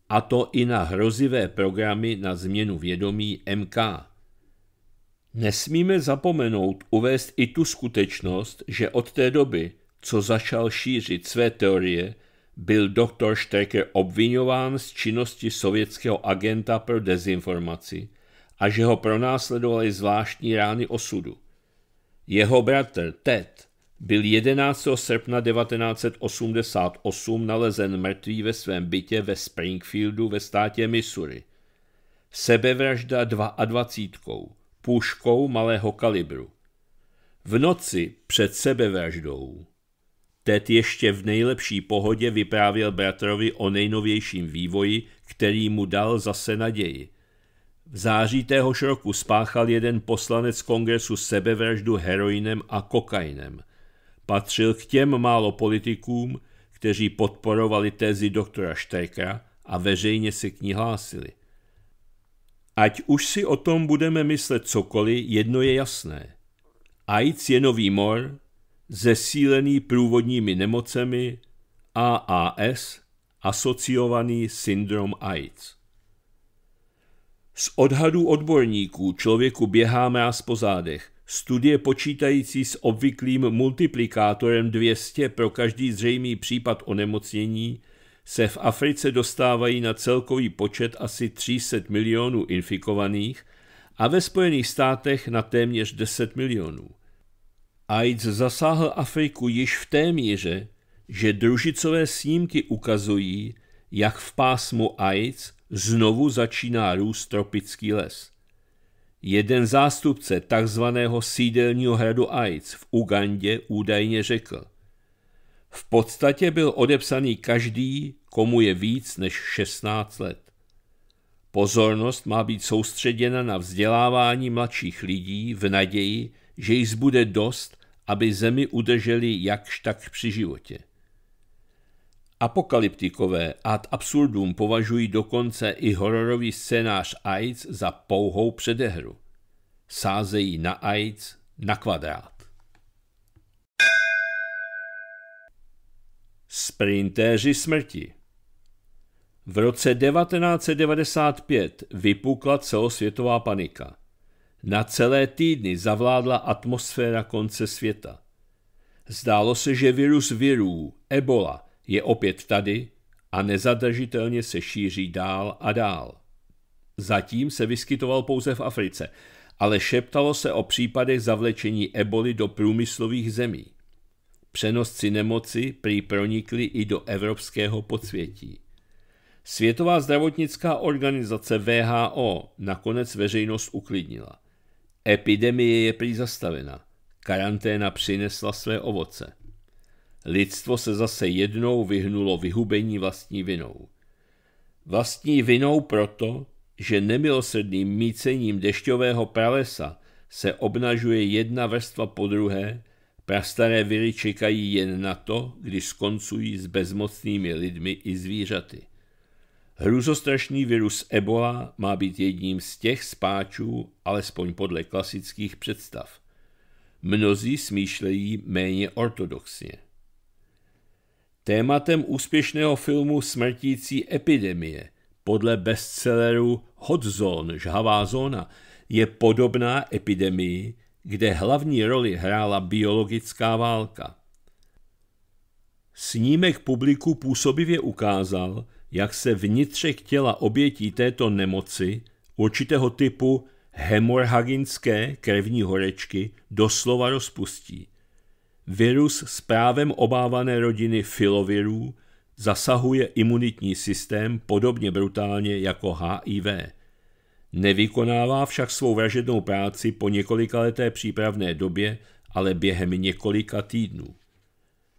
S1: a to i na hrozivé programy na změnu vědomí MK. Nesmíme zapomenout uvést i tu skutečnost, že od té doby, co začal šířit své teorie, byl doktor Štejker obvinován z činnosti sovětského agenta pro dezinformaci – a že ho pronásledovaly zvláštní rány osudu. Jeho bratr Ted byl 11. srpna 1988 nalezen mrtvý ve svém bytě ve Springfieldu ve státě Missouri. Sebevražda 22. Puškou malého kalibru. V noci před sebevraždou. Ted ještě v nejlepší pohodě vyprávěl bratrovi o nejnovějším vývoji, který mu dal zase naději. V září téhož roku spáchal jeden poslanec kongresu sebevraždu heroinem a kokainem. Patřil k těm málo politikům, kteří podporovali tezi doktora Štejka a veřejně se k ní hlásili. Ať už si o tom budeme myslet cokoliv, jedno je jasné. AIDS je nový mor, zesílený průvodními nemocemi AAS, asociovaný syndrom AIDS. Z odhadů odborníků člověku běhá mráz po zádech. Studie počítající s obvyklým multiplikátorem 200 pro každý zřejmý případ onemocnění se v Africe dostávají na celkový počet asi 300 milionů infikovaných a ve Spojených státech na téměř 10 milionů. AIDS zasáhl Afriku již v té míře, že družicové snímky ukazují, jak v pásmu AIDS znovu začíná růst tropický les. Jeden zástupce takzvaného sídelního hradu Aids v Ugandě údajně řekl, v podstatě byl odepsaný každý, komu je víc než 16 let. Pozornost má být soustředěna na vzdělávání mladších lidí v naději, že jich zbude dost, aby zemi udrželi jakž tak při životě. Apokalyptikové ad absurdum považují dokonce i hororový scénář AIDS za pouhou předehru. Sázejí na AIDS na kvadrát. Sprintéři smrti V roce 1995 vypukla celosvětová panika. Na celé týdny zavládla atmosféra konce světa. Zdálo se, že virus virů, ebola – je opět tady a nezadržitelně se šíří dál a dál. Zatím se vyskytoval pouze v Africe, ale šeptalo se o případech zavlečení eboli do průmyslových zemí. Přenosci nemoci prý pronikli i do evropského podsvětí. Světová zdravotnická organizace VHO nakonec veřejnost uklidnila. Epidemie je prý zastavena. Karanténa přinesla své ovoce. Lidstvo se zase jednou vyhnulo vyhubení vlastní vinou. Vlastní vinou proto, že nemilosrdným mícením dešťového pralesa se obnažuje jedna vrstva po druhé, prastaré viry čekají jen na to, když skoncují s bezmocnými lidmi i zvířaty. Hruzostrašný virus Ebola má být jedním z těch spáčů, alespoň podle klasických představ. Mnozí smýšlejí méně ortodoxně. Tématem úspěšného filmu Smrtící epidemie podle bestselleru Hot Zone, žhavá zóna, je podobná epidemii, kde hlavní roli hrála biologická válka. Snímek publiku působivě ukázal, jak se vnitřek těla obětí této nemoci, určitého typu hemorhaginské krevní horečky, doslova rozpustí. Virus s právem obávané rodiny filovirů zasahuje imunitní systém podobně brutálně jako HIV. Nevykonává však svou vražednou práci po několika leté přípravné době, ale během několika týdnů.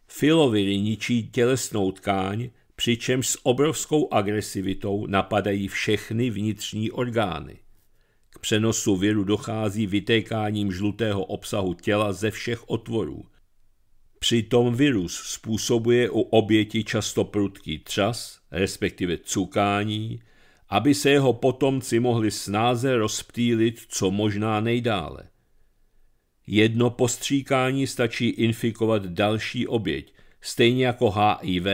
S1: Filoviry ničí tělesnou tkáň, přičemž s obrovskou agresivitou napadají všechny vnitřní orgány. K přenosu viru dochází vytékáním žlutého obsahu těla ze všech otvorů – Přitom virus způsobuje u oběti často prudký třas, respektive cukání, aby se jeho potomci mohli snáze rozptýlit co možná nejdále. Jedno postříkání stačí infikovat další oběť, stejně jako HIV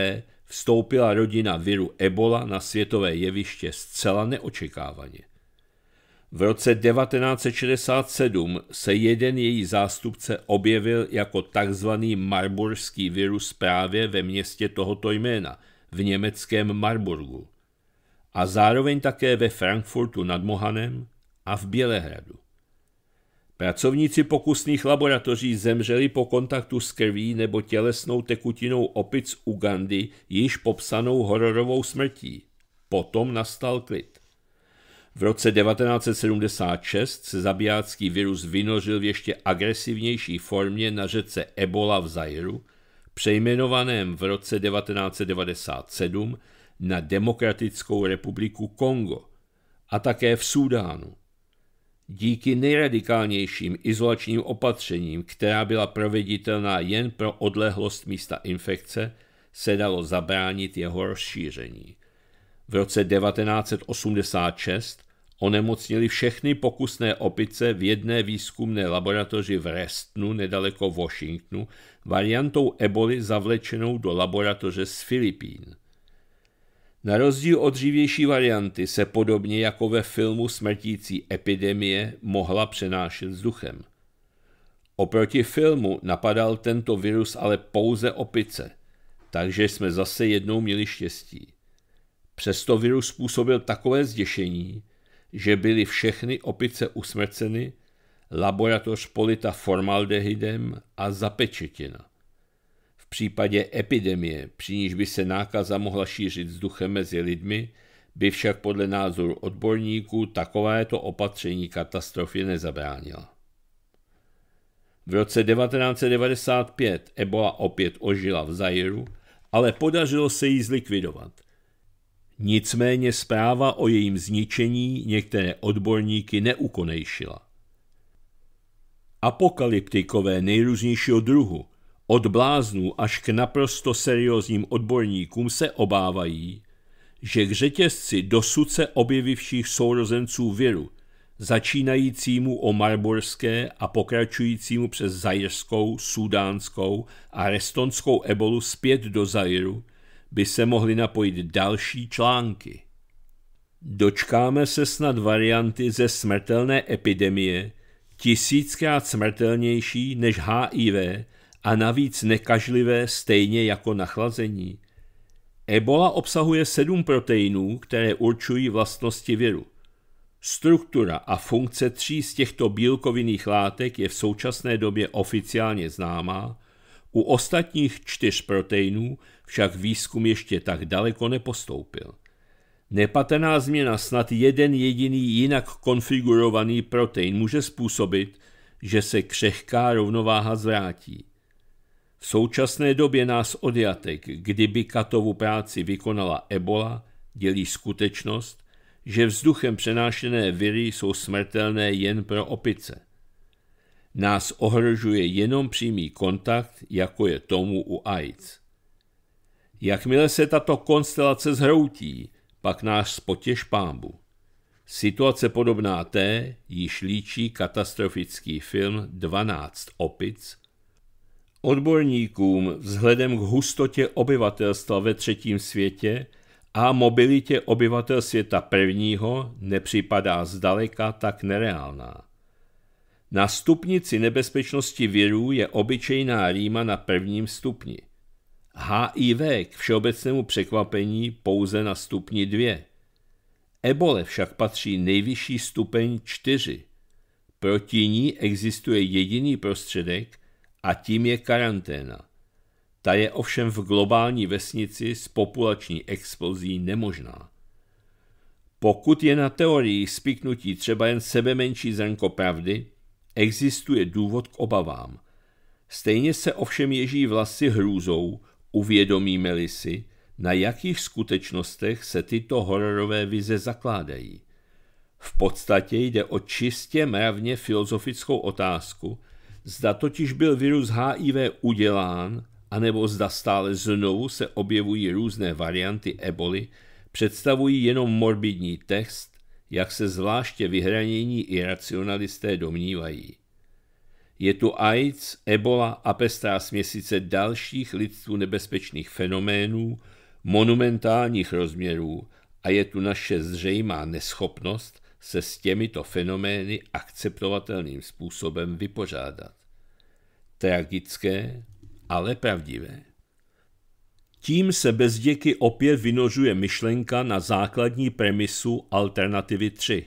S1: vstoupila rodina viru Ebola na světové jeviště zcela neočekávaně. V roce 1967 se jeden její zástupce objevil jako takzvaný marburský virus právě ve městě tohoto jména, v německém Marburgu. A zároveň také ve Frankfurtu nad Mohanem a v Bělehradu. Pracovníci pokusných laboratoří zemřeli po kontaktu s krví nebo tělesnou tekutinou opic Ugandy, již popsanou hororovou smrtí. Potom nastal klid. V roce 1976 se zabijácký virus vynořil v ještě agresivnější formě na řece Ebola v Zairu, přejmenovaném v roce 1997 na Demokratickou republiku Kongo a také v Súdánu. Díky nejradikálnějším izolačním opatřením, která byla proveditelná jen pro odlehlost místa infekce, se dalo zabránit jeho rozšíření. V roce 1986 onemocnili všechny pokusné opice v jedné výzkumné laboratoři v Restnu, nedaleko Washingtonu, variantou eboli zavlečenou do laboratoře z Filipín. Na rozdíl od dřívější varianty se podobně jako ve filmu Smrtící epidemie mohla přenášet vzduchem. Oproti filmu napadal tento virus ale pouze opice, takže jsme zase jednou měli štěstí. Přesto virus způsobil takové zděšení, že byly všechny opice usmrceny, laboratoř polita formaldehydem a zapečetěna. V případě epidemie, při níž by se nákaza mohla šířit vzduchem mezi lidmi, by však podle názoru odborníků takovéto opatření katastrofy nezabránila. V roce 1995 ebola opět ožila v Zajiru, ale podařilo se ji zlikvidovat – Nicméně zpráva o jejím zničení některé odborníky neukonejšila. Apokalyptikové nejrůznějšího druhu, od bláznů až k naprosto seriózním odborníkům se obávají, že k řetězci dosud se objevivších sourozenců viru, začínajícímu o marborské a pokračujícímu přes Zajerskou, sudánskou a restonskou ebolu zpět do Zairu, by se mohly napojit další články. Dočkáme se snad varianty ze smrtelné epidemie, tisíckrát smrtelnější než HIV a navíc nekažlivé stejně jako nachlazení. Ebola obsahuje sedm proteinů, které určují vlastnosti viru. Struktura a funkce tří z těchto bílkovinných látek je v současné době oficiálně známá, u ostatních čtyř proteinů však výzkum ještě tak daleko nepostoupil. Nepatrná změna snad jeden jediný jinak konfigurovaný protein může způsobit, že se křehká rovnováha zvrátí. V současné době nás odjatek, kdyby Katovu práci vykonala ebola, dělí skutečnost, že vzduchem přenášené viry jsou smrtelné jen pro opice nás ohrožuje jenom přímý kontakt, jako je tomu u AIDS. Jakmile se tato konstelace zhroutí, pak náš spotěž pámbu. Situace podobná té již líčí katastrofický film 12 opic. Odborníkům vzhledem k hustotě obyvatelstva ve třetím světě a mobilitě obyvatel světa prvního nepřipadá zdaleka tak nereálná. Na stupnici nebezpečnosti virů je obyčejná rýma na prvním stupni. HIV k všeobecnému překvapení pouze na stupni 2. Ebole však patří nejvyšší stupeň 4. Proti ní existuje jediný prostředek a tím je karanténa. Ta je ovšem v globální vesnici s populační explozí nemožná. Pokud je na teorii spiknutí třeba jen sebe menší zrnko pravdy, Existuje důvod k obavám. Stejně se ovšem ježí vlasy hrůzou, uvědomíme-li si, na jakých skutečnostech se tyto hororové vize zakládají. V podstatě jde o čistě mravně filozofickou otázku, zda totiž byl virus HIV udělán, anebo zda stále znovu se objevují různé varianty eboli, představují jenom morbidní text jak se zvláště vyhranění i racionalisté domnívají. Je tu AIDS, ebola a pestrá směsice dalších lidstvu nebezpečných fenoménů, monumentálních rozměrů a je tu naše zřejmá neschopnost se s těmito fenomény akceptovatelným způsobem vypořádat. Tragické, ale pravdivé. Tím se bez děky opět vynožuje myšlenka na základní premisu alternativy 3.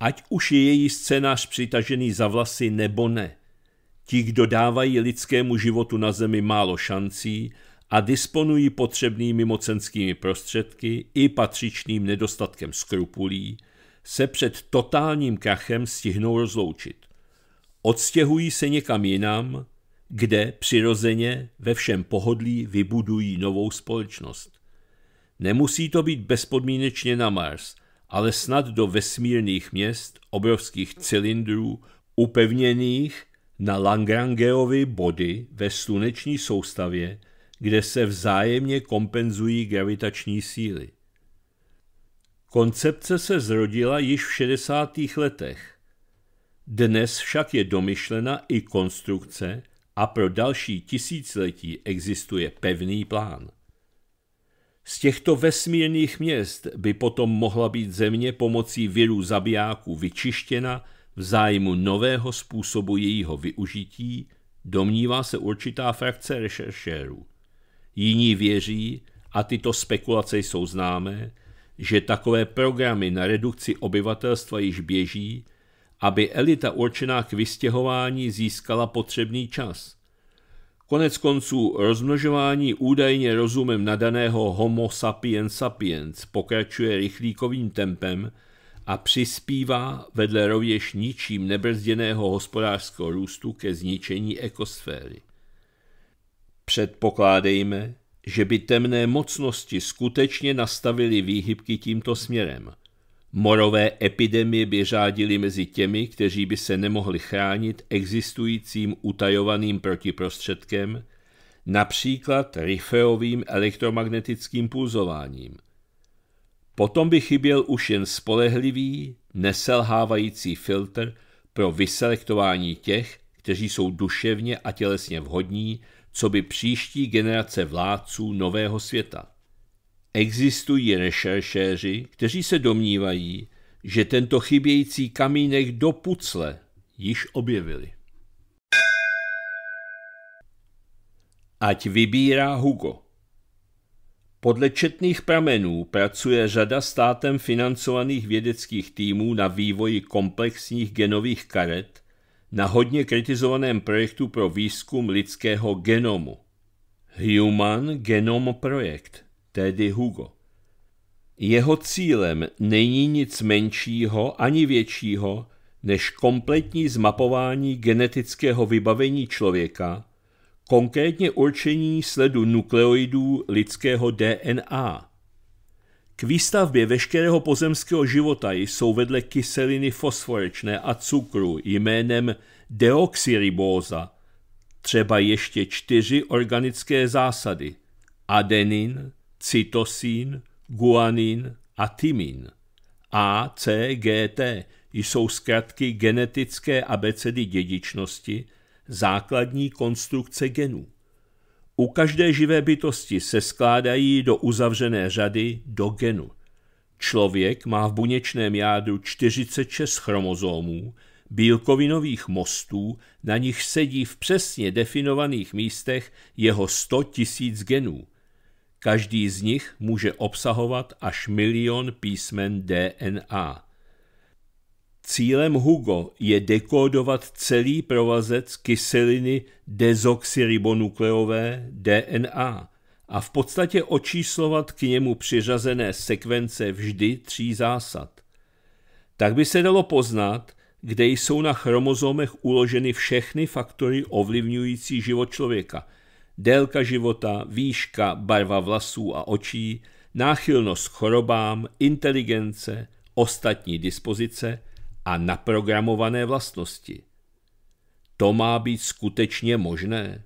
S1: Ať už je její scénář přitažený za vlasy nebo ne, ti, kdo dávají lidskému životu na zemi málo šancí a disponují potřebnými mocenskými prostředky i patřičným nedostatkem skrupulí, se před totálním krachem stihnou rozloučit. Odstěhují se někam jinam, kde přirozeně ve všem pohodlí vybudují novou společnost. Nemusí to být bezpodmínečně na Mars, ale snad do vesmírných měst, obrovských cylindrů, upevněných na Langrangeovi body ve sluneční soustavě, kde se vzájemně kompenzují gravitační síly. Koncepce se zrodila již v 60. letech. Dnes však je domyšlena i konstrukce, a pro další tisíciletí existuje pevný plán. Z těchto vesmírných měst by potom mohla být země pomocí virů zabijáků vyčištěna v zájmu nového způsobu jejího využití, domnívá se určitá frakce rešeršérů. Jiní věří, a tyto spekulace jsou známé, že takové programy na redukci obyvatelstva již běží aby elita určená k vystěhování získala potřebný čas. Konec konců rozmnožování údajně rozumem nadaného homo sapiens sapiens pokračuje rychlíkovým tempem a přispívá vedle rověž ničím nebrzděného hospodářského růstu ke zničení ekosféry. Předpokládejme, že by temné mocnosti skutečně nastavily výhybky tímto směrem – Morové epidemie by řádily mezi těmi, kteří by se nemohli chránit existujícím utajovaným protiprostředkem, například rifeovým elektromagnetickým pulzováním. Potom by chyběl už jen spolehlivý, neselhávající filtr pro vyselektování těch, kteří jsou duševně a tělesně vhodní, co by příští generace vládců nového světa. Existují rešeršéři, kteří se domnívají, že tento chybějící kamínek do pucle již objevili. Ať vybírá Hugo. Podle četných pramenů pracuje řada státem financovaných vědeckých týmů na vývoji komplexních genových karet na hodně kritizovaném projektu pro výzkum lidského genomu. Human Genome Project tedy Hugo. Jeho cílem není nic menšího ani většího než kompletní zmapování genetického vybavení člověka, konkrétně určení sledu nukleoidů lidského DNA. K výstavbě veškerého pozemského života jsou vedle kyseliny fosforečné a cukru jménem deoxyribóza třeba ještě čtyři organické zásady – adenin, cytosín, guanin a tymin. A, C, G, T jsou zkratky genetické abecedy dědičnosti, základní konstrukce genů. U každé živé bytosti se skládají do uzavřené řady do genu. Člověk má v buněčném jádru 46 chromozomů, bílkovinových mostů, na nich sedí v přesně definovaných místech jeho 100 000 genů. Každý z nich může obsahovat až milion písmen DNA. Cílem Hugo je dekódovat celý provazec kyseliny dezoxyribonukleové DNA a v podstatě očíslovat k němu přiřazené sekvence vždy tří zásad. Tak by se dalo poznat, kde jsou na chromozomech uloženy všechny faktory ovlivňující život člověka – délka života, výška, barva vlasů a očí, náchylnost k chorobám, inteligence, ostatní dispozice a naprogramované vlastnosti. To má být skutečně možné.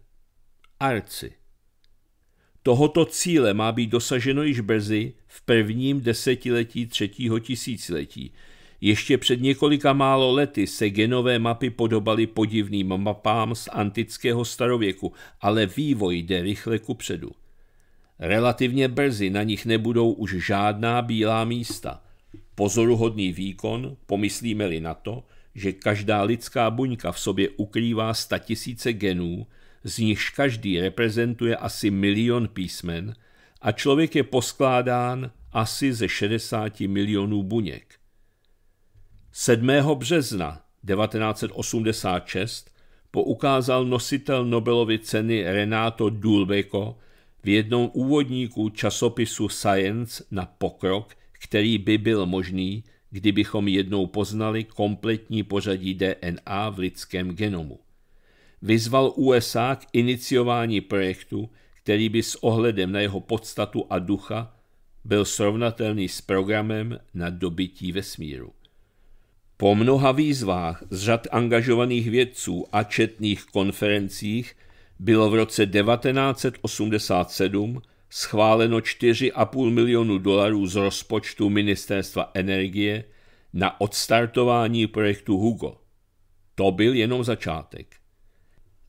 S1: Arci. Tohoto cíle má být dosaženo již brzy v prvním desetiletí třetího tisíciletí – ještě před několika málo lety se genové mapy podobaly podivným mapám z antického starověku, ale vývoj jde rychle kupředu. Relativně brzy na nich nebudou už žádná bílá místa. Pozoruhodný výkon, pomyslíme-li na to, že každá lidská buňka v sobě ukrývá tisíce genů, z nichž každý reprezentuje asi milion písmen a člověk je poskládán asi ze 60 milionů buněk. 7. března 1986 poukázal nositel Nobelovy ceny Renato Dulbeko v jednom úvodníku časopisu Science na pokrok, který by byl možný, kdybychom jednou poznali kompletní pořadí DNA v lidském genomu. Vyzval USA k iniciování projektu, který by s ohledem na jeho podstatu a ducha byl srovnatelný s programem na dobytí vesmíru. Po mnoha výzvách z řad angažovaných vědců a četných konferencích bylo v roce 1987 schváleno 4,5 milionu dolarů z rozpočtu Ministerstva energie na odstartování projektu Hugo. To byl jenom začátek.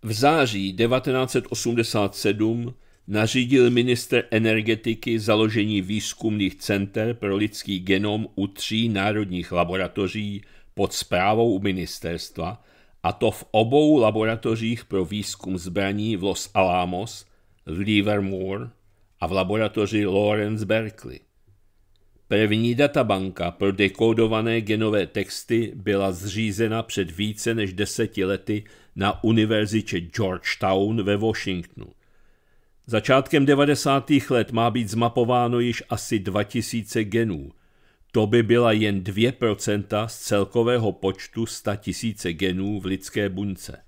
S1: V září 1987 nařídil minister energetiky založení výzkumných center pro lidský genom u tří národních laboratoří pod zprávou ministerstva, a to v obou laboratořích pro výzkum zbraní v Los Alamos, v Livermore a v laboratoři Lawrence Berkeley. První databanka pro dekodované genové texty byla zřízena před více než deseti lety na univerzitě Georgetown ve Washingtonu. Začátkem 90. let má být zmapováno již asi 2000 genů, to by byla jen 2% z celkového počtu 100 000 genů v lidské buňce,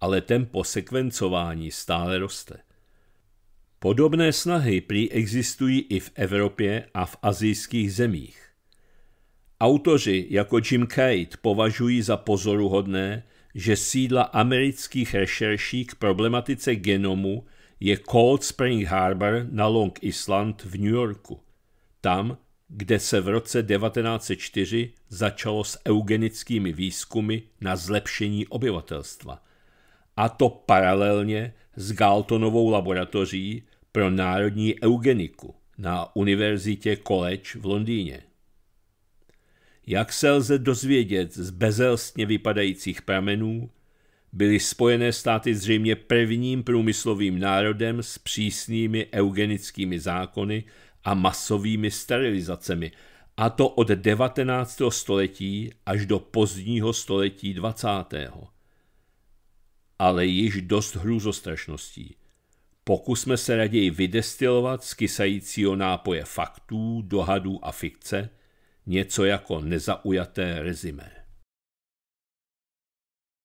S1: ale tempo sekvencování stále roste. Podobné snahy prý existují i v Evropě a v azijských zemích. Autoři jako Jim Kate považují za pozoruhodné, že sídla amerických rešerší k problematice genomu je Cold Spring Harbor na Long Island v New Yorku. Tam kde se v roce 1904 začalo s eugenickými výzkumy na zlepšení obyvatelstva. A to paralelně s Galtonovou laboratoří pro národní eugeniku na univerzitě College v Londýně. Jak se lze dozvědět z bezelstně vypadajících pramenů, byly Spojené státy zřejmě prvním průmyslovým národem s přísnými eugenickými zákony a masovými sterilizacemi, a to od 19. století až do pozdního století 20. Ale již dost hrůzostrašností. Pokusme se raději vydestilovat z kysajícího nápoje faktů, dohadů a fikce něco jako nezaujaté rezimé.